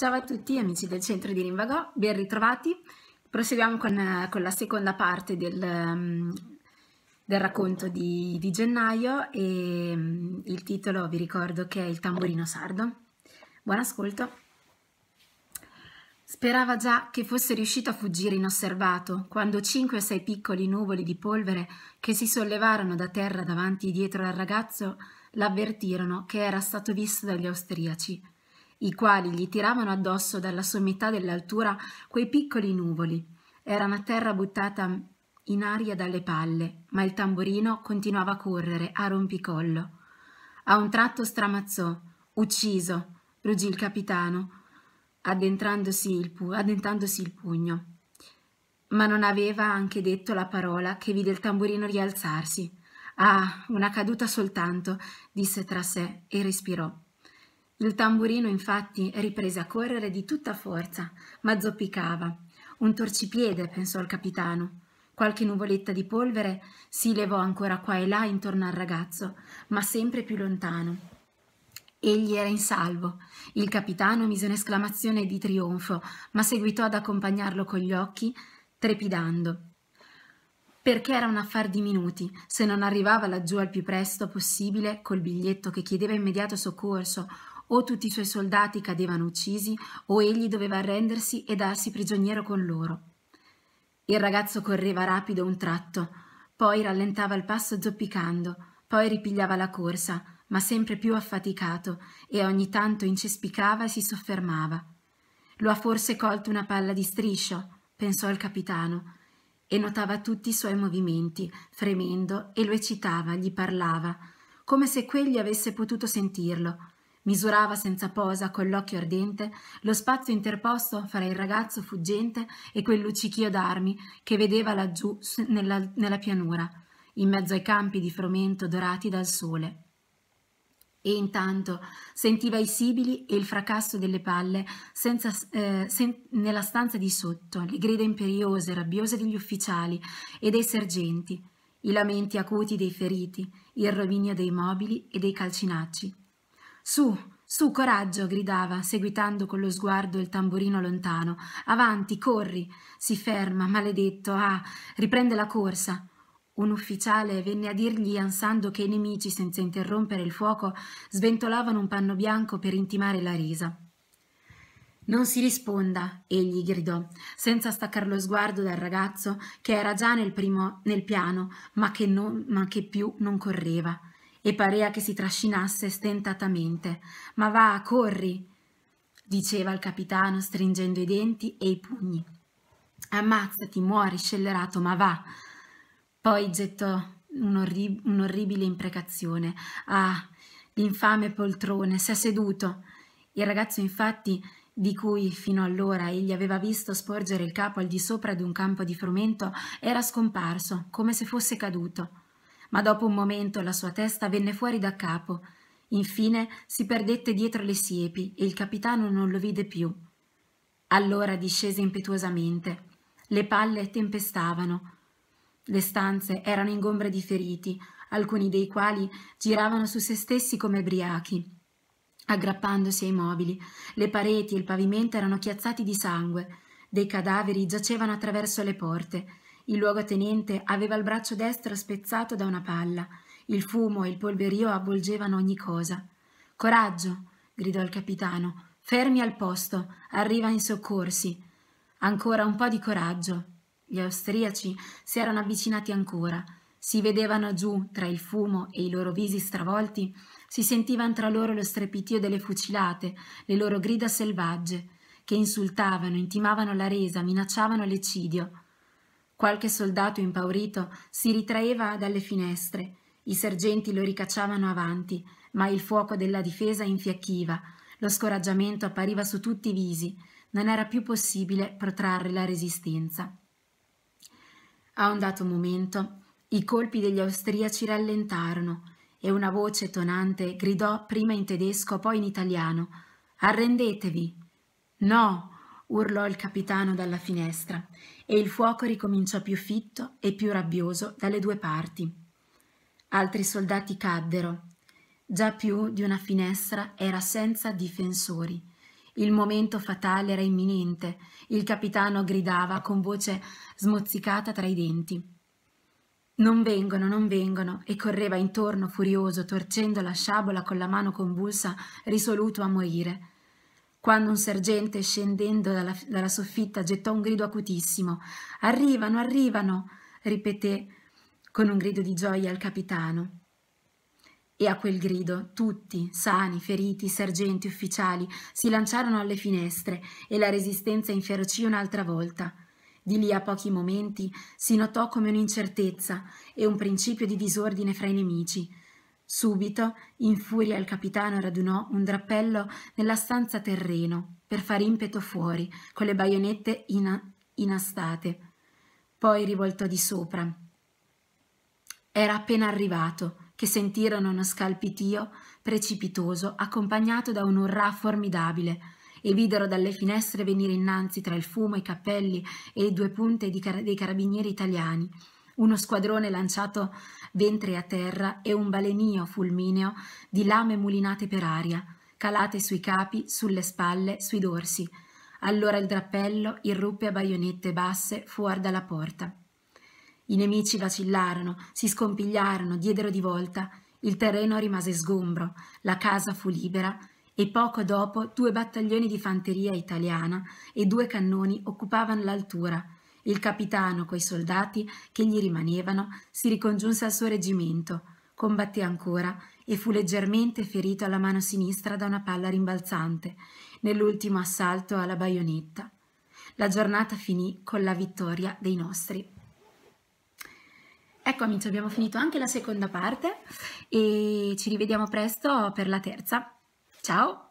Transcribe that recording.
Ciao a tutti amici del centro di Rinvagò, ben ritrovati. Proseguiamo con, con la seconda parte del, mm, del racconto di, di, gennaio e mm, il titolo vi ricordo che è Il tamburino sardo. Buon ascolto. Sperava già che fosse riuscito a fuggire inosservato quando cinque o sei piccoli nuvoli di polvere che si sollevarono da terra davanti e dietro al ragazzo l'avvertirono che era stato visto dagli austriaci i quali gli tiravano addosso dalla sommità dell'altura quei piccoli nuvoli. Era una terra buttata in aria dalle palle, ma il tamburino continuava a correre a rompicollo. A un tratto stramazzò, ucciso, ruggì il capitano, addentrandosi il, pu- addentandosi il pugno. Ma non aveva anche detto la parola che vide il tamburino rialzarsi. Ah, una caduta soltanto, disse tra sé e respirò. Il tamburino infatti riprese a correre di tutta forza, ma zoppicava. Un torcipiede, pensò il capitano. Qualche nuvoletta di polvere si levò ancora qua e là intorno al ragazzo, ma sempre più lontano. Egli era in salvo. Il capitano mise un'esclamazione di trionfo, ma seguitò ad accompagnarlo con gli occhi, trepidando. Perché era un affar di minuti, se non arrivava laggiù al più presto possibile col biglietto che chiedeva immediato soccorso o tutti i suoi soldati cadevano uccisi o egli doveva arrendersi e darsi prigioniero con loro. Il ragazzo correva rapido un tratto, poi rallentava il passo zoppicando, poi ripigliava la corsa, ma sempre più affaticato e ogni tanto incespicava e si soffermava. Lo ha forse colto una palla di striscio, pensò il capitano, e notava tutti i suoi movimenti, fremendo, e lo eccitava, gli parlava, come se quegli avesse potuto sentirlo misurava senza posa con l'occhio ardente lo spazio interposto fra il ragazzo fuggente e quel luccichio d'armi che vedeva laggiù nella, nella pianura, in mezzo ai campi di frumento dorati dal sole. E intanto sentiva i sibili e il fracasso delle palle senza, eh, sen nella stanza di sotto, le grida imperiose e rabbiose degli ufficiali e dei sergenti, i lamenti acuti dei feriti, il rovinio dei mobili e dei calcinacci su su coraggio gridava seguitando con lo sguardo il tamburino lontano avanti corri si ferma maledetto ah riprende la corsa un ufficiale venne a dirgli ansando che i nemici, senza interrompere il fuoco, sventolavano un panno bianco per intimare la risa. Non si risponda, egli gridò, senza staccar lo sguardo dal ragazzo che era già nel, primo, nel piano, ma che, non, ma che più non correva e parea che si trascinasse stentatamente. Ma va, corri! diceva il capitano stringendo i denti e i pugni. Ammazzati, muori, scellerato, ma va! Poi gettò un'orrib- un'orribile imprecazione. Ah, l'infame poltrone, s'è seduto! Il ragazzo, infatti, di cui fino allora egli aveva visto sporgere il capo al di sopra di un campo di frumento, era scomparso, come se fosse caduto ma dopo un momento la sua testa venne fuori da capo. Infine si perdette dietro le siepi e il capitano non lo vide più. Allora discese impetuosamente. Le palle tempestavano. Le stanze erano ingombre di feriti, alcuni dei quali giravano su se stessi come briachi aggrappandosi ai mobili. Le pareti e il pavimento erano chiazzati di sangue. Dei cadaveri giacevano attraverso le porte. Il luogotenente aveva il braccio destro spezzato da una palla. Il fumo e il polverio avvolgevano ogni cosa. Coraggio! gridò il capitano. Fermi al posto, arriva in soccorsi. Ancora un po' di coraggio. Gli austriaci si erano avvicinati ancora. Si vedevano giù tra il fumo e i loro visi stravolti, si sentivano tra loro lo strepitio delle fucilate, le loro grida selvagge, che insultavano, intimavano la resa, minacciavano l'eccidio. Qualche soldato impaurito si ritraeva dalle finestre, i sergenti lo ricacciavano avanti, ma il fuoco della difesa infiacchiva, lo scoraggiamento appariva su tutti i visi, non era più possibile protrarre la resistenza. A un dato momento i colpi degli austriaci rallentarono e una voce tonante gridò prima in tedesco, poi in italiano Arrendetevi. No, urlò il capitano dalla finestra, e il fuoco ricominciò più fitto e più rabbioso dalle due parti. Altri soldati caddero. Già più di una finestra era senza difensori. Il momento fatale era imminente. Il capitano gridava con voce smozzicata tra i denti. Non vengono, non vengono, e correva intorno furioso, torcendo la sciabola con la mano convulsa, risoluto a morire quando un sergente scendendo dalla, dalla soffitta gettò un grido acutissimo. Arrivano, arrivano, ripeté con un grido di gioia il capitano. E a quel grido tutti, sani, feriti, sergenti, ufficiali, si lanciarono alle finestre e la resistenza inferocì un'altra volta. Di lì a pochi momenti si notò come un'incertezza e un principio di disordine fra i nemici. Subito, in furia, il capitano radunò un drappello nella stanza terreno per far impeto fuori, con le baionette ina- inastate. Poi rivoltò di sopra. Era appena arrivato che sentirono uno scalpitio precipitoso accompagnato da un urrà formidabile e videro dalle finestre venire innanzi tra il fumo, i cappelli e le due punte dei carabinieri italiani uno squadrone lanciato ventre a terra e un balenio fulmineo di lame mulinate per aria, calate sui capi, sulle spalle, sui dorsi. Allora il drappello irruppe a baionette basse fuori dalla porta. I nemici vacillarono, si scompigliarono, diedero di volta, il terreno rimase sgombro, la casa fu libera e poco dopo due battaglioni di fanteria italiana e due cannoni occupavano l'altura, il capitano, coi soldati che gli rimanevano, si ricongiunse al suo reggimento, combatté ancora e fu leggermente ferito alla mano sinistra da una palla rimbalzante nell'ultimo assalto alla baionetta. La giornata finì con la vittoria dei nostri. Ecco amici, abbiamo finito anche la seconda parte e ci rivediamo presto per la terza. Ciao!